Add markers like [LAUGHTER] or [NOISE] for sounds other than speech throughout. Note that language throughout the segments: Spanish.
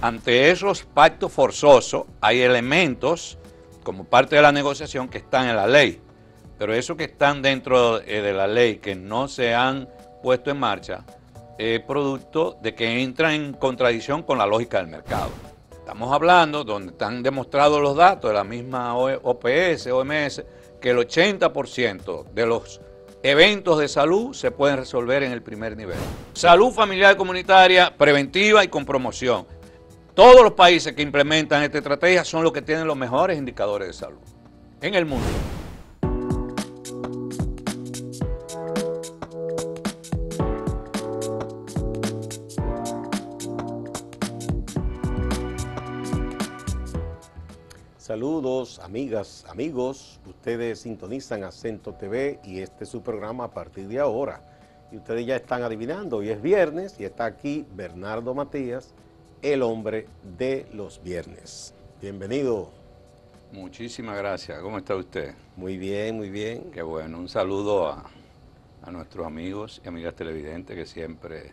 Ante esos pactos forzosos hay elementos como parte de la negociación que están en la ley, pero esos que están dentro eh, de la ley que no se han puesto en marcha, es producto de que entra en contradicción con la lógica del mercado. Estamos hablando, donde están demostrados los datos de la misma OPS, e, OMS, que el 80% de los eventos de salud se pueden resolver en el primer nivel. Salud familiar y comunitaria preventiva y con promoción. Todos los países que implementan esta estrategia son los que tienen los mejores indicadores de salud en el mundo. Saludos, amigas, amigos. Ustedes sintonizan Acento TV y este es su programa a partir de ahora. Y ustedes ya están adivinando, hoy es viernes y está aquí Bernardo Matías el hombre de los viernes. Bienvenido. Muchísimas gracias. ¿Cómo está usted? Muy bien, muy bien. Qué bueno. Un saludo a, nuestros amigos y amigas televidentes que siempre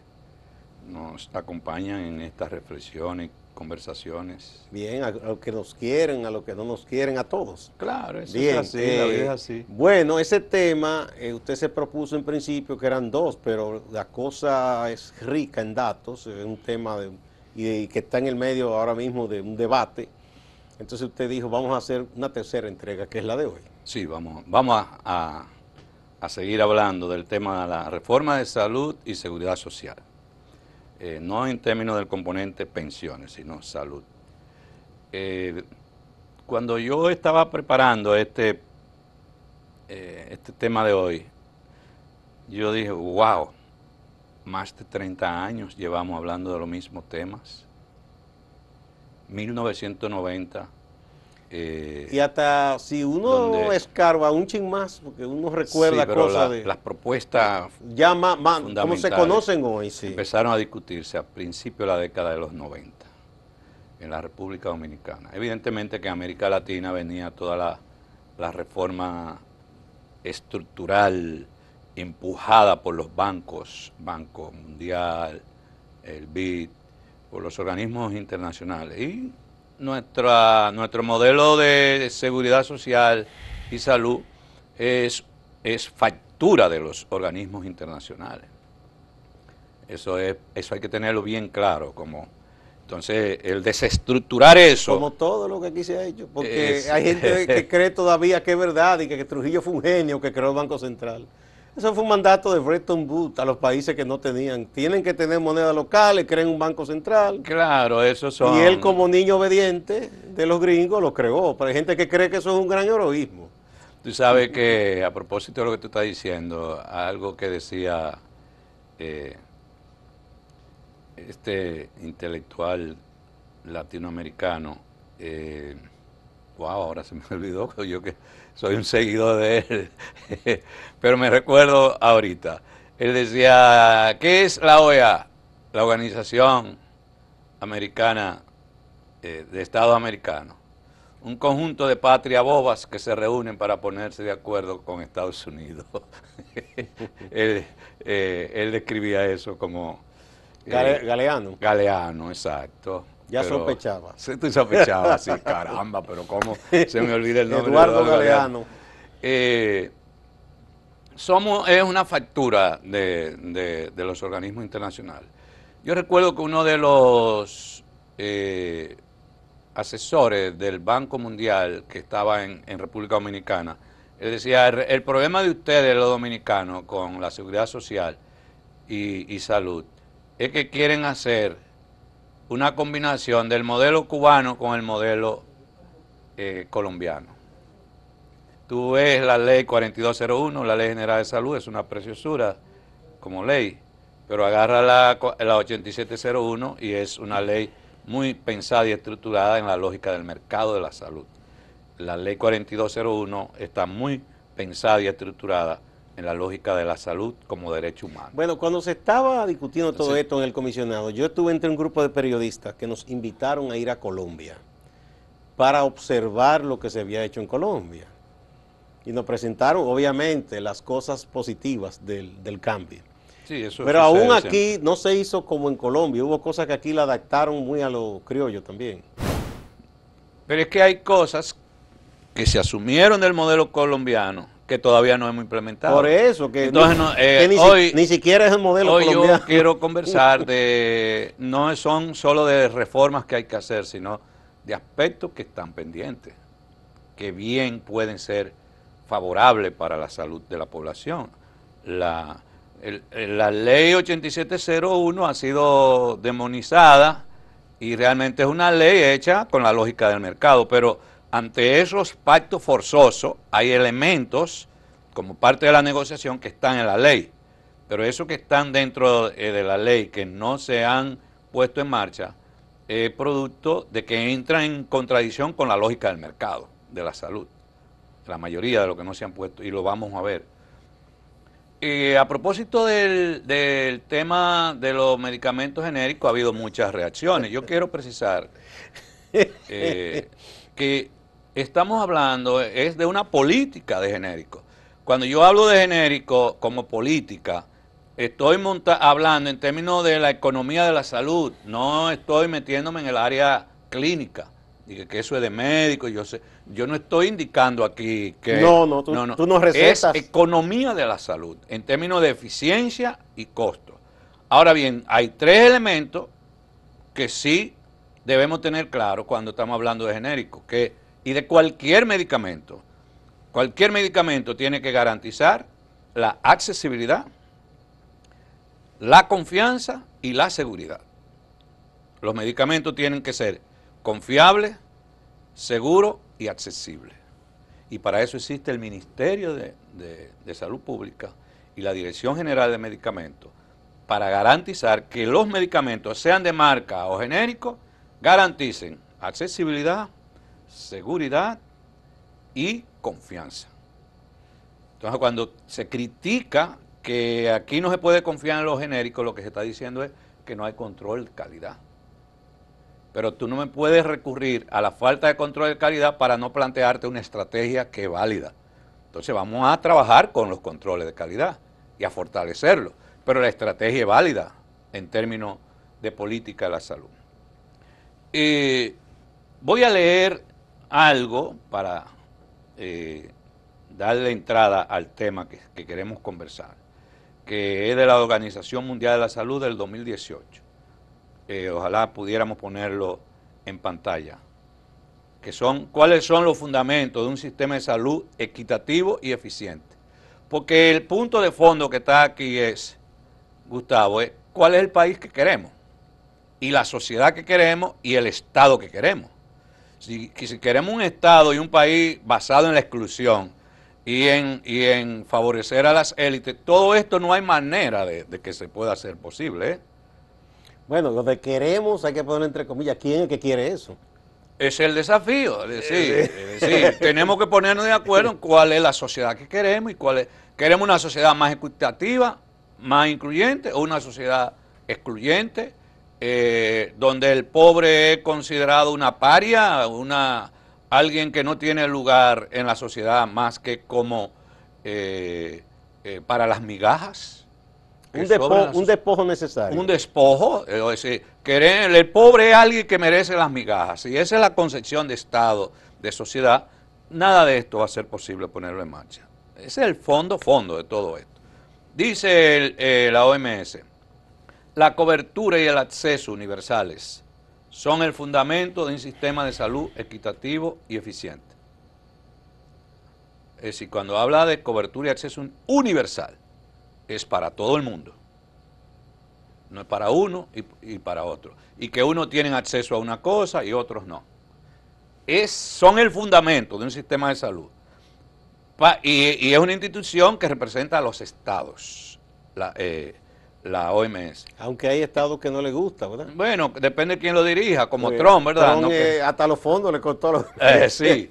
nos acompañan en estas reflexiones, conversaciones. Bien, a los que nos quieren, a los que no nos quieren, a todos. Claro, eso es así, es eh, así. Bueno, ese tema eh, usted se propuso en principio que eran dos, pero la cosa es rica en datos, es un tema de y que está en el medio ahora mismo de un debate. Entonces usted dijo, vamos a hacer una tercera entrega, que es la de hoy. Sí, vamos, vamos a, seguir hablando del tema de la reforma de salud y seguridad social. Eh, no en términos del componente pensiones, sino salud. Eh, cuando yo estaba preparando este, eh, este tema de hoy, yo dije, wow, más de 30 años llevamos hablando de los mismos temas. 1990. Eh, y hasta si uno escarba un chin más, porque uno recuerda cosas de... Las propuestas ya más, como se conocen hoy, sí. Empezaron a discutirse a principios de la década de los 90 en la República Dominicana. Evidentemente que en América Latina venía toda la reforma estructural empujada por los bancos, Banco Mundial, el BID, por los organismos internacionales. Y nuestra, nuestro modelo de seguridad social y salud es, factura de los organismos internacionales. Eso, es, eso hay que tenerlo bien claro. Como, entonces, el desestructurar eso. Como todo lo que aquí se ha hecho. Porque hay gente que [LAUGHS] cree todavía que es verdad y que Trujillo fue un genio que creó el Banco Central. Eso fue un mandato de Bretton Woods a los países que no tenían. Tienen que tener moneda local, creen un banco central. Claro, eso son. Y él como niño obediente de los gringos lo creó. Pero hay gente que cree que eso es un gran heroísmo. Tú sabes que a propósito de lo que tú estás diciendo, algo que decía eh, este intelectual latinoamericano, wow, eh, ahora se me [LAUGHS] olvidó yo que soy un seguidor de él, [LAUGHS] pero me recuerdo ahorita. Él decía, ¿qué es la OEA? La Organización Americana eh, de Estado Americano. Un conjunto de patria bobas que se reúnen para ponerse de acuerdo con Estados Unidos. [LAUGHS] Eh, él, describía eso como... Eh, galeano. Galeano, exacto. Ya sospechaba. Sí, estoy sospechaba, sí, caramba, pero cómo [LAUGHS] se me olvida el nombre. Eduardo, Galeano. Eh, somos, es una factura de, los organismos internacionales. Yo recuerdo que uno de los eh, asesores del Banco Mundial que estaba en, República Dominicana, él decía, el, problema de ustedes, los dominicanos, con la seguridad social y salud, es que quieren hacer una combinación del modelo cubano con el modelo eh, colombiano. Tú ves la ley 4201, la ley general de salud, es una preciosura como ley, pero agarra la, la 8701 y es una ley muy pensada y estructurada en la lógica del mercado de la salud. La ley 4201 está muy pensada y estructurada en la lógica de la salud como derecho humano. Bueno, cuando se estaba discutiendo todo esto en el comisionado, yo estuve entre un grupo de periodistas que nos invitaron a ir a Colombia para observar lo que se había hecho en Colombia. Y nos presentaron, obviamente, las cosas positivas del, cambio. Sí, eso Pero aún aquí no se hizo como en Colombia, hubo cosas que aquí la adaptaron muy a lo criollo también. Pero es que hay cosas que se asumieron del modelo colombiano que todavía no hemos implementado. Por eso, que, eh, ni, siquiera es el modelo hoy yo quiero [LAUGHS] conversar de, no son solo de reformas que hay que hacer, sino de aspectos que están pendientes, que bien pueden ser favorables para la salud de la población. La, la ley 8701 ha sido demonizada y realmente es una ley hecha con la lógica del mercado, pero ante esos pactos forzosos hay elementos como parte de la negociación que están en la ley, pero esos que están dentro eh, de la ley que no se han puesto en marcha, es producto de que entra en contradicción con la lógica del mercado, de la salud, la mayoría de lo que no se han puesto, y lo vamos a ver. Eh, a propósito del, tema de los medicamentos genéricos, ha habido muchas reacciones. Yo quiero precisar [LAUGHS] eh, que estamos hablando es de una política de genérico. Cuando yo hablo de genérico como política, estoy hablando en términos de la economía de la salud, no estoy metiéndome en el área clínica. Dije que eso es de médico, yo no estoy indicando aquí que... No, no, tú no, no. Tú no recetas. Es economía de la salud, en términos de eficiencia y costo. Ahora bien, hay tres elementos que sí debemos tener claro cuando estamos hablando de genérico, que y de cualquier medicamento. Cualquier medicamento tiene que garantizar la accesibilidad, la confianza y la seguridad. Los medicamentos tienen que ser confiables, seguros y accesibles. Y para eso existe el Ministerio de, Salud Pública y la Dirección General de Medicamentos para garantizar que los medicamentos, sean de marca o genérico, garanticen accesibilidad, seguridad y confianza. Entonces, cuando se critica que aquí no se puede confiar en los genéricos, lo que se está diciendo es que no hay control de calidad. Pero tú no me puedes recurrir a la falta de control de calidad para no plantearte una estrategia que es válida. Entonces vamos a trabajar con los controles de calidad y a fortalecerlos. Pero la estrategia es válida en términos de política de la salud. Eh, voy a leer algo para eh, darle entrada al tema que, queremos conversar, que es de la Organización Mundial de la Salud del 2018. Eh, ojalá pudiéramos ponerlo en pantalla, que son cuáles son los fundamentos de un sistema de salud equitativo y eficiente. Porque el punto de fondo que está aquí es, Gustavo, es cuál es el país que queremos y la sociedad que queremos y el Estado que queremos. Si, queremos un Estado y un país basado en la exclusión y en, y en favorecer a las élites, todo esto no hay manera de, que se pueda hacer posible. ¿eh? Bueno, lo de queremos hay que poner entre comillas, ¿quién es el que quiere eso? Es el desafío, es decir, eh, [LAUGHS] tenemos que ponernos de acuerdo en cuál es la sociedad que queremos y cuál es, queremos una sociedad más equitativa, más incluyente o una sociedad excluyente eh, donde el pobre es considerado una paria, una, alguien que no tiene lugar en la sociedad más que como eh, eh, para las migajas. Un despojo, necesario. Un despojo, es decir, querer, el pobre es alguien que merece las migajas. Y esa es la concepción de Estado, de sociedad. Nada de esto va a ser posible ponerlo en marcha. Ese es el fondo, fondo de todo esto. Dice la OMS, la cobertura y el acceso universales son el fundamento de un sistema de salud equitativo y eficiente. Es decir, cuando habla de cobertura y acceso universal, es para todo el mundo. No es para uno y, para otro. Y que unos tienen acceso a una cosa y otros no. Es, son el fundamento de un sistema de salud. y, es una institución que representa a los estados. La, eh, la OMS. Aunque hay estados que no le gusta, ¿verdad? Bueno, depende de quién lo dirija, como Trump, ¿verdad? Trump, Hasta los fondos le cortó los... Eh, sí.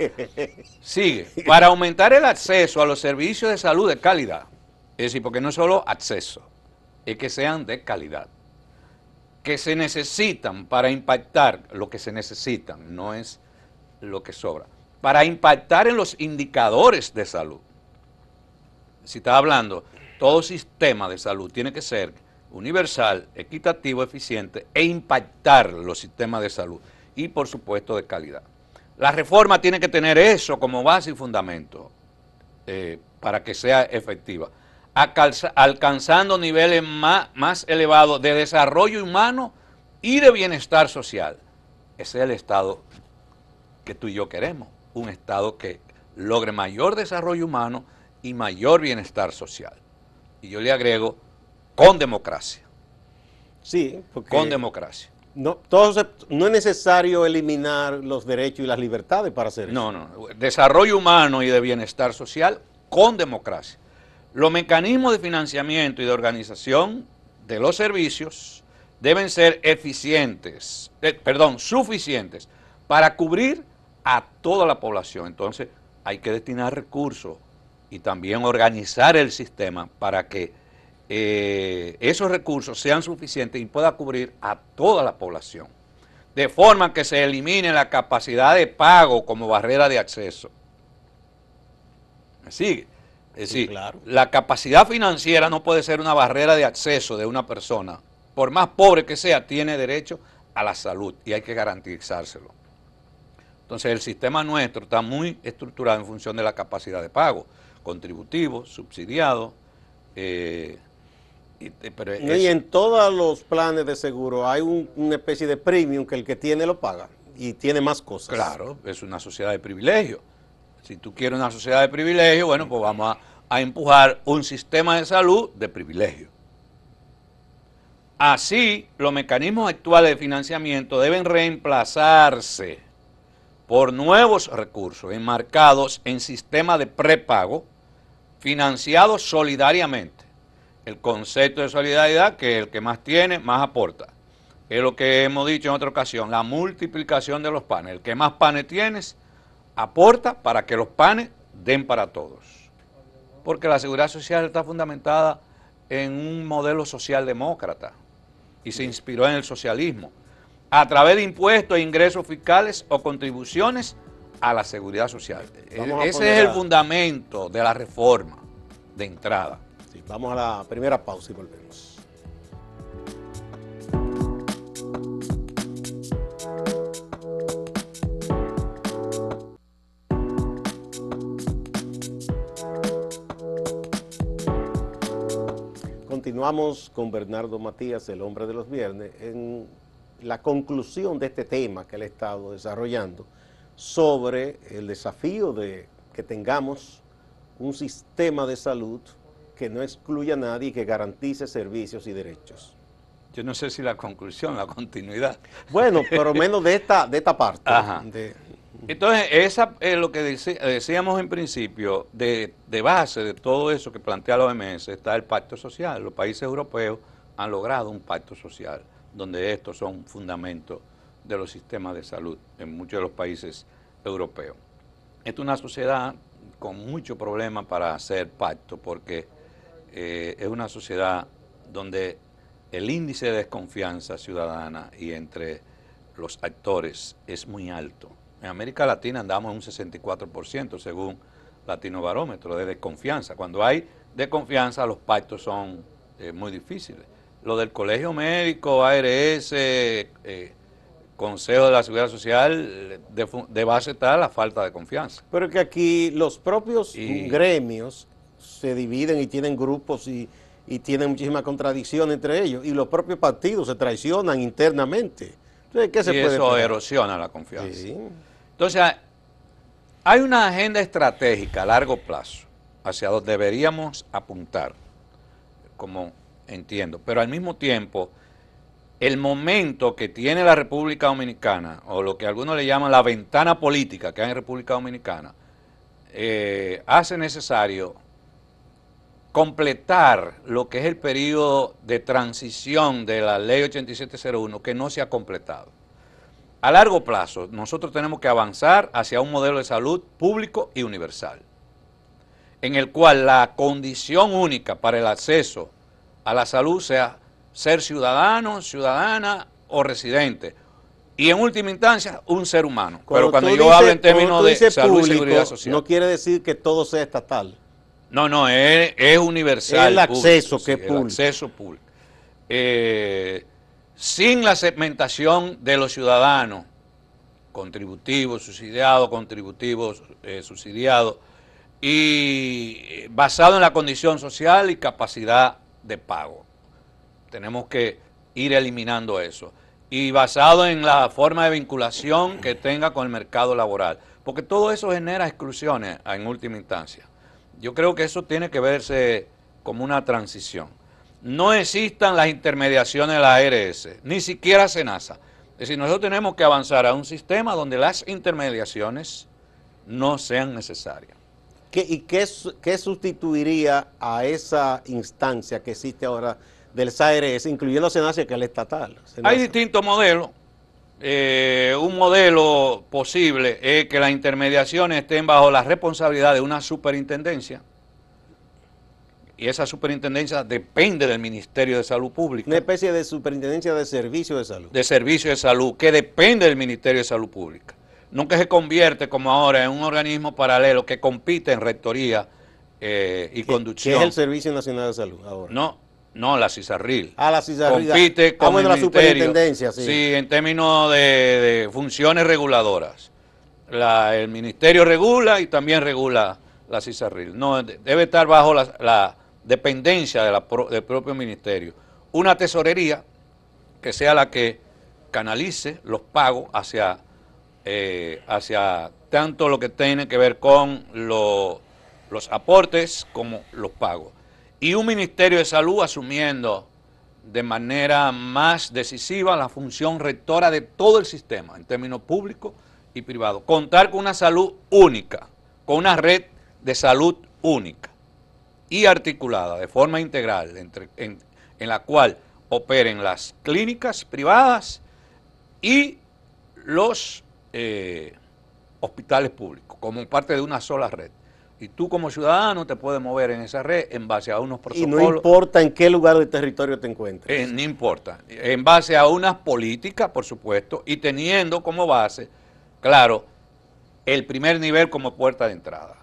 [LAUGHS] Sigue. Para aumentar el acceso a los servicios de salud de calidad, es decir, porque no es solo acceso, es que sean de calidad, que se necesitan para impactar lo que se necesitan, no es lo que sobra, para impactar en los indicadores de salud. Si está hablando, todo sistema de salud tiene que ser universal, equitativo, eficiente e impactar los sistemas de salud y por supuesto de calidad. La reforma tiene que tener eso como base y fundamento eh, para que sea efectiva, alcanzando niveles más, más elevados de desarrollo humano y de bienestar social. Ese es el Estado que tú y yo queremos, un Estado que logre mayor desarrollo humano y mayor bienestar social. Y yo le agrego con democracia. Sí, porque... Con democracia. No, no es necesario eliminar los derechos y las libertades para hacer eso. No, no. Desarrollo humano y de bienestar social con democracia. Los mecanismos de financiamiento y de organización de los servicios deben ser eficientes, eh, perdón, suficientes para cubrir a toda la población. Entonces, hay que destinar recursos y también organizar el sistema para que eh, esos recursos sean suficientes y pueda cubrir a toda la población. De forma que se elimine la capacidad de pago como barrera de acceso. así Es sí, decir, claro. la capacidad financiera no puede ser una barrera de acceso de una persona. Por más pobre que sea, tiene derecho a la salud y hay que garantizárselo. Entonces el sistema nuestro está muy estructurado en función de la capacidad de pago, contributivo, subsidiado, eh, y, en todos los planes de seguro hay una especie de premium que el que tiene lo paga y tiene más cosas. Claro, es una sociedad de privilegio. Si tú quieres una sociedad de privilegio, bueno, pues vamos a, a empujar un sistema de salud de privilegio. Así, los mecanismos actuales de financiamiento deben reemplazarse por nuevos recursos enmarcados en sistema de prepago financiados solidariamente el concepto de solidaridad que el que más tiene, más aporta. Es lo que hemos dicho en otra ocasión, la multiplicación de los panes. El que más panes tienes, aporta para que los panes den para todos. Porque la seguridad social está fundamentada en un modelo socialdemócrata y se inspiró en el socialismo, a través de impuestos e ingresos fiscales o contribuciones a la seguridad social. Ese es el fundamento de la reforma de entrada. Vamos a la primera pausa y volvemos. Continuamos con Bernardo Matías, el hombre de los viernes, en la conclusión de este tema que él ha estado desarrollando sobre el desafío de que tengamos un sistema de salud que no excluya a nadie y que garantice servicios y derechos. Yo no sé si la conclusión, la continuidad. Bueno, pero menos de esta, de esta parte. Ajá. Entonces, esa es lo que decíamos en principio, de, de base de todo eso que plantea la OMS, está el pacto social. Los países europeos han logrado un pacto social, donde estos son fundamentos de los sistemas de salud en muchos de los países europeos. Esta es una sociedad con mucho problema para hacer pacto, porque eh, es una sociedad donde el índice de desconfianza ciudadana y entre los actores es muy alto. En América Latina andamos en un 64% según Latino Barómetro de desconfianza. Cuando hay desconfianza los pactos son eh, muy difíciles. Lo del colegio médico, ARS, eh, Consejo de la Seguridad Social, de, base está la falta de confianza. Pero que aquí los propios gremios se dividen y tienen grupos y, y tienen muchísima contradicción entre ellos. Y los propios partidos se traicionan internamente. Entonces, ¿qué se y eso erosiona la confianza. Entonces, hay una agenda estratégica a largo plazo hacia donde deberíamos apuntar, como entiendo. Pero al mismo tiempo, el momento que tiene la República Dominicana, o lo que algunos le llaman la ventana política que hay en República Dominicana, eh, hace necesario completar lo que es el periodo de transición de la ley 8701 que no se ha completado. A largo plazo, nosotros tenemos que avanzar hacia un modelo de salud público y universal, en el cual la condición única para el acceso a la salud sea ser ciudadano, ciudadana o residente, y en última instancia, un ser humano. Pero cuando yo hablo en términos de salud y seguridad social. No quiere decir que todo sea estatal. No, no, es, es universal. El acceso que es El acceso público. Eh, sin la segmentación de los ciudadanos, contributivos, subsidiados, contributivos, eh, subsidiados, y eh, basado en la condición social y capacidad de pago. Tenemos que ir eliminando eso. Y basado en la forma de vinculación que tenga con el mercado laboral. Porque todo eso genera exclusiones en última instancia. Yo creo que eso tiene que verse como una transición. No existan las intermediaciones de la ARS, ni siquiera SENASA. Es decir, nosotros tenemos que avanzar a un sistema donde las intermediaciones no sean necesarias. ¿Qué, ¿Y qué, sustituiría a esa instancia que existe ahora del SARS, incluyendo SENASA, que es el estatal? Hay distintos modelos. Eh, un modelo posible es que las intermediaciones estén bajo la responsabilidad de una superintendencia. Y esa superintendencia depende del Ministerio de Salud Pública. Una especie de superintendencia de servicio de salud. De servicio de salud, que depende del Ministerio de Salud Pública. Nunca se convierte como ahora en un organismo paralelo que compite en rectoría eh, y conducción. Que es el Servicio Nacional de Salud ahora. No, no, la Cisarril. Ah, la Compite ah, con la superintendencia, sí. en términos de, funciones reguladoras. el ministerio regula y también regula la Cisarril. No, debe estar bajo la, dependencia de la, del propio ministerio. Una tesorería que sea la que canalice los pagos hacia, eh, hacia tanto lo que tiene que ver con los aportes como los pagos y un Ministerio de Salud asumiendo de manera más decisiva la función rectora de todo el sistema, en términos públicos y privados. Contar con una salud única, con una red de salud única y articulada de forma integral, entre, en, la cual operen las clínicas privadas y los eh, hospitales públicos, como parte de una sola red. Y tú como ciudadano te puedes mover en esa red en base a unos protocolos. Y no importa en qué lugar del territorio te encuentres. Eh, no importa. En base a unas políticas, por supuesto, y teniendo como base, claro, el primer nivel como puerta de entrada.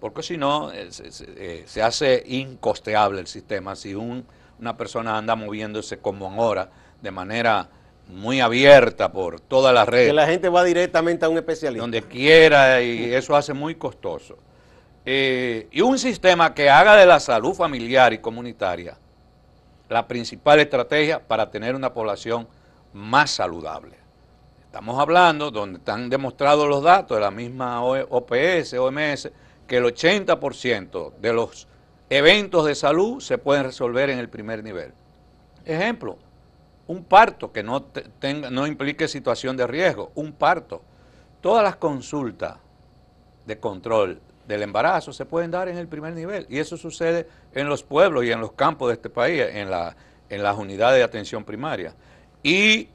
Porque si no, eh, eh, se, hace incosteable el sistema. Si una persona anda moviéndose como ahora, de manera muy abierta por todas las redes. Que la gente va directamente a un especialista. Donde quiera y eso hace muy costoso. Eh, y un sistema que haga de la salud familiar y comunitaria la principal estrategia para tener una población más saludable. Estamos hablando, donde están demostrados los datos de la misma OPS, e, OMS, que el 80% de los eventos de salud se pueden resolver en el primer nivel. Ejemplo, un parto que no, tenga, no implique situación de riesgo, un parto. Todas las consultas de control del embarazo se pueden dar en el primer nivel y eso sucede en los pueblos y en los campos de este país, en, la, en las unidades de atención primaria. Y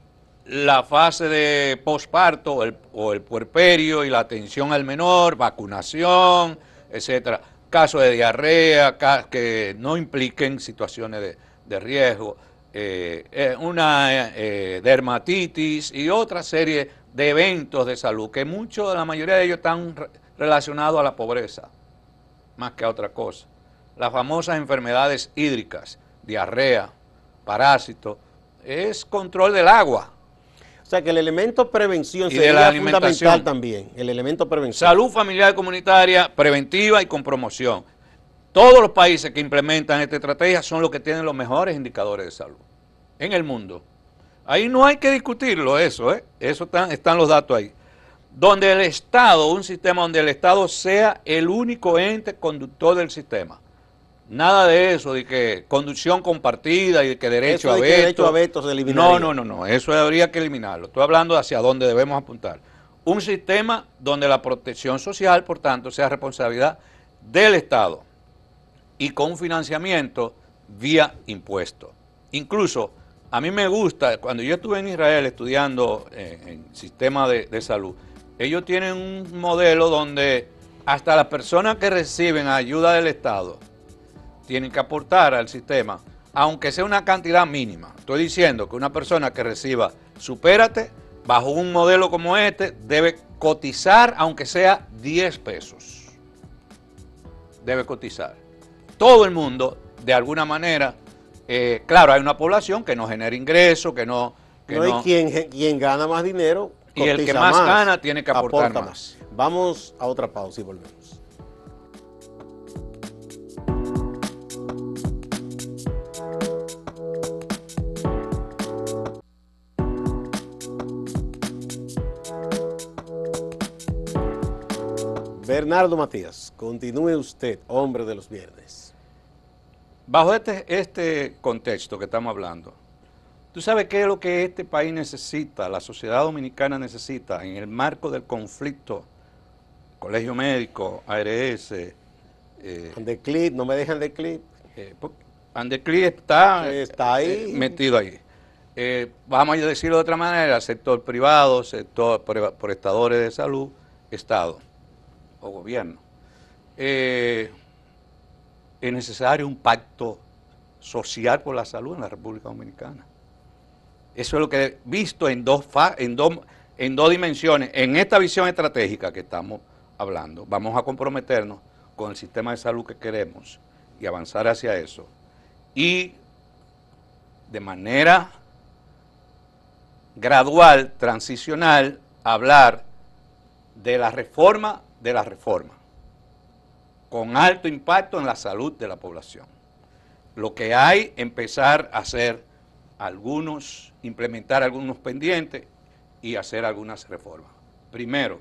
la fase de posparto o el puerperio y la atención al menor, vacunación, etcétera, casos de diarrea que no impliquen situaciones de, de riesgo eh, eh, una eh, dermatitis y otra serie de eventos de salud, que muchos, la mayoría de ellos están relacionados a la pobreza, más que a otra cosa. Las famosas enfermedades hídricas, diarrea, parásitos, es control del agua. O sea que el elemento prevención y sería también, el elemento prevención. Salud familiar y comunitaria preventiva y con promoción. Todos los países que implementan esta estrategia son los que tienen los mejores indicadores de salud en el mundo. Ahí no hay que discutirlo eso, ¿eh? Eso están, los datos ahí. Donde el Estado, un sistema donde el Estado sea el único ente conductor del sistema. Nada de eso, de que conducción compartida y de que derecho a veto. Derecho se no, no, no, no, eso habría que eliminarlo. Estoy hablando hacia dónde debemos apuntar. Un sistema donde la protección social, por tanto, sea responsabilidad del Estado y con financiamiento vía impuesto, Incluso a mí me gusta, cuando yo estuve en Israel estudiando eh, en, sistema de, salud, ellos tienen un modelo donde hasta las personas que reciben ayuda del Estado tienen que aportar al sistema, aunque sea una cantidad mínima. Estoy diciendo que una persona que reciba supérate, bajo un modelo como este, debe cotizar, aunque sea 10 pesos. Debe cotizar. Todo el mundo, de alguna manera, eh, claro, hay una población que no genera ingresos, que no... no, hay quien, gana más dinero y el que más, gana tiene que aportar más. Vamos a otra pausa y volvemos. Bernardo Matías, continúe usted, hombre de los viernes. Bajo este, este, contexto que estamos hablando, ¿tú sabes qué es lo que este país necesita, la sociedad dominicana necesita en el marco del conflicto? Colegio Médico, ARS. Eh, Andeclip, no me dejan de clip. Eh, Andeclip está, está eh, ahí. Eh, metido ahí. vamos a decirlo de otra manera, sector privado, sector prestadores de salud, Estado o gobierno. Eh, es necesario un pacto social por la salud en la República Dominicana. Eso es lo que he visto en dos, en dos, en dos dimensiones. En esta visión estratégica que estamos hablando, vamos a comprometernos con el sistema de salud que queremos y avanzar hacia eso. Y de manera gradual, transicional, hablar de la reforma de la reforma con alto impacto en la salud de la población. Lo que hay, empezar a hacer algunos, implementar algunos pendientes y hacer algunas reformas. Primero,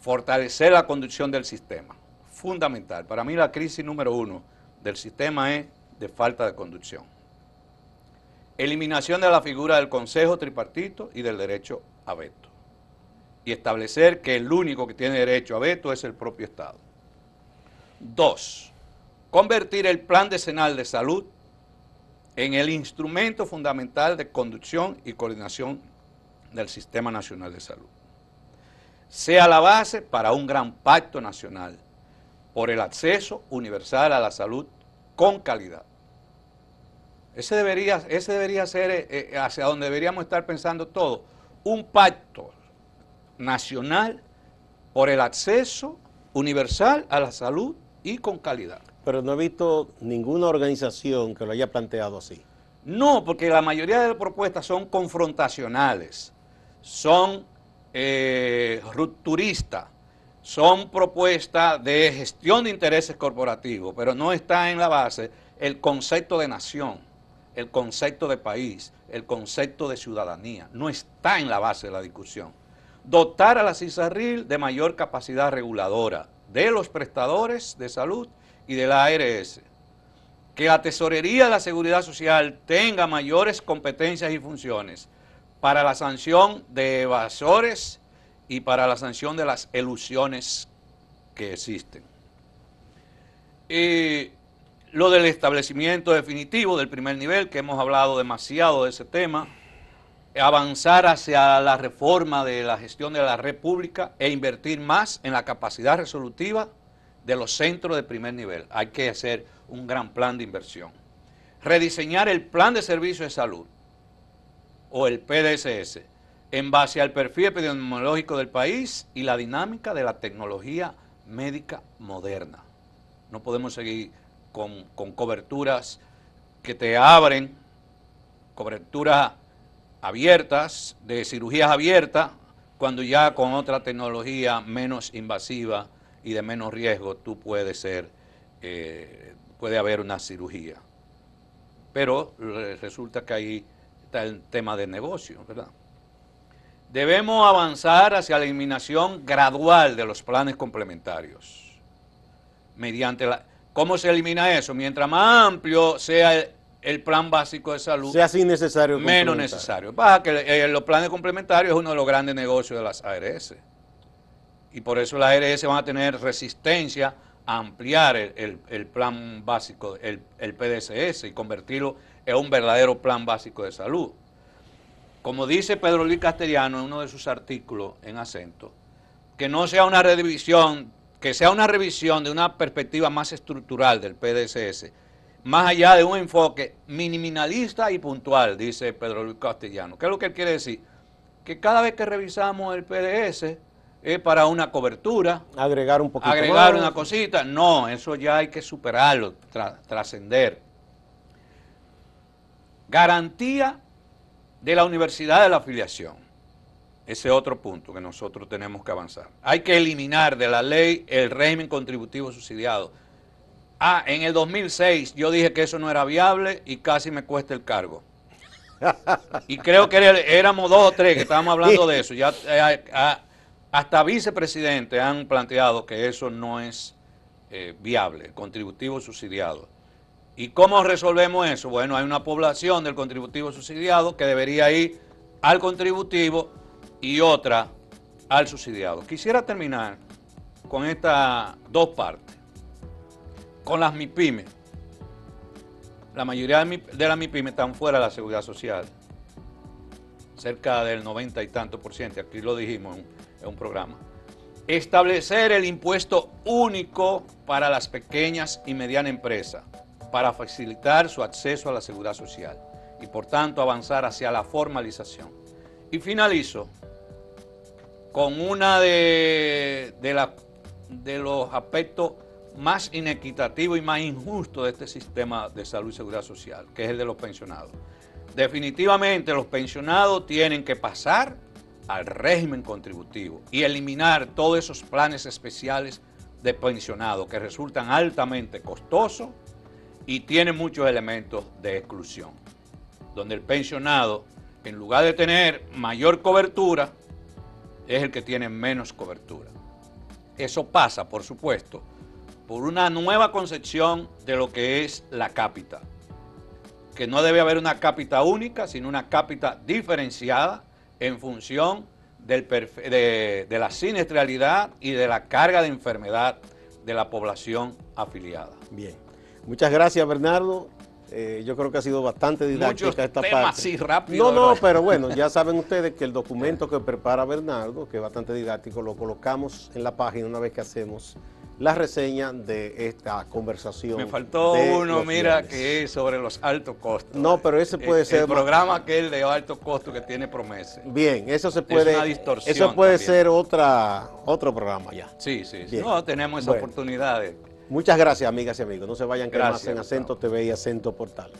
fortalecer la conducción del sistema. Fundamental. Para mí la crisis número uno del sistema es de falta de conducción. Eliminación de la figura del Consejo Tripartito y del derecho a veto. Y establecer que el único que tiene derecho a veto es el propio Estado. Dos, convertir el Plan Decenal de Salud en el instrumento fundamental de conducción y coordinación del Sistema Nacional de Salud. Sea la base para un gran pacto nacional por el acceso universal a la salud con calidad. Ese debería, ese debería ser eh, eh, hacia donde deberíamos estar pensando todos, un pacto nacional por el acceso universal a la salud y con calidad. Pero no he visto ninguna organización que lo haya planteado así. No, porque la mayoría de las propuestas son confrontacionales, son eh, rupturistas, son propuestas de gestión de intereses corporativos, pero no está en la base el concepto de nación, el concepto de país, el concepto de ciudadanía. No está en la base de la discusión. Dotar a la CISARRIL de mayor capacidad reguladora de los prestadores de salud y de la ARS. Que la Tesorería de la Seguridad Social tenga mayores competencias y funciones para la sanción de evasores y para la sanción de las elusiones que existen. Y lo del establecimiento definitivo del primer nivel, que hemos hablado demasiado de ese tema, avanzar hacia la reforma de la gestión de la red pública e invertir más en la capacidad resolutiva de los centros de primer nivel. Hay que hacer un gran plan de inversión. Rediseñar el plan de servicio de salud o el PDSS en base al perfil epidemiológico del país y la dinámica de la tecnología médica moderna. No podemos seguir con, con coberturas que te abren, coberturas abiertas, de cirugías abiertas, cuando ya con otra tecnología menos invasiva y de menos riesgo tú puedes ser, eh, puede haber una cirugía. Pero resulta que ahí está el tema de negocio, ¿verdad? Debemos avanzar hacia la eliminación gradual de los planes complementarios. Mediante la, ¿Cómo se elimina eso? Mientras más amplio sea el, el plan básico de salud sea sin necesario menos necesario. Baja que eh, los planes complementarios es uno de los grandes negocios de las ARS. Y por eso las ARS van a tener resistencia a ampliar el, plan básico, el, el, PDSS, y convertirlo en un verdadero plan básico de salud. Como dice Pedro Luis Castellano en uno de sus artículos en acento, que no sea una revisión, que sea una revisión de una perspectiva más estructural del PDSS, más allá de un enfoque minimalista y puntual, dice Pedro Luis Castellano. ¿Qué es lo que quiere decir? Que cada vez que revisamos el PDS es para una cobertura. Agregar un poquito Agregar una cosita. No, eso ya hay que superarlo, trascender. Garantía de la universidad de la afiliación. Ese otro punto que nosotros tenemos que avanzar. Hay que eliminar de la ley el régimen contributivo subsidiado Ah, en el 2006 yo dije que eso no era viable y casi me cuesta el cargo. [LAUGHS] Y creo que éramos dos o tres que estábamos hablando de eso. Ya eh, hasta vicepresidentes han planteado que eso no es viable, eh, viable, contributivo subsidiado. ¿Y cómo resolvemos eso? Bueno, hay una población del contributivo subsidiado que debería ir al contributivo y otra al subsidiado. Quisiera terminar con estas dos partes con las mipymes, La mayoría de las MIPYME están fuera de la seguridad social. Cerca del 90 y tanto por ciento. Aquí lo dijimos en, un programa. Establecer el impuesto único para las pequeñas y medianas empresas para facilitar su acceso a la seguridad social y por tanto avanzar hacia la formalización. Y finalizo con una de, de los aspectos más inequitativo y más injusto de este sistema de salud y seguridad social, que es el de los pensionados. Definitivamente los pensionados tienen que pasar al régimen contributivo y eliminar todos esos planes especiales de pensionado... que resultan altamente costosos y tienen muchos elementos de exclusión, donde el pensionado, en lugar de tener mayor cobertura, es el que tiene menos cobertura. Eso pasa, por supuesto, por una nueva concepción de lo que es la cápita. Que no debe haber una cápita única, sino una cápita diferenciada en función del de, la siniestralidad y de la carga de enfermedad de la población afiliada. Bien. Muchas gracias, Bernardo. Eh, yo creo que ha sido bastante didáctico esta parte. rápido, no, no, pero bueno, ya saben ustedes que el [LAUGHS] documento que prepara Bernardo, que es bastante didáctico, lo colocamos en la página una vez que hacemos la reseña de esta conversación. Me faltó uno, mira, que es sobre los altos costos. No, pero ese puede ser... El programa aquel de alto costo que tiene promesas Bien, eso se puede... Es una Eso puede ser otra, otro programa ya. Sí, sí, sí. No, tenemos esa oportunidad Muchas gracias, amigas y amigos. No se vayan, que más en Acento TV y Acento Portal.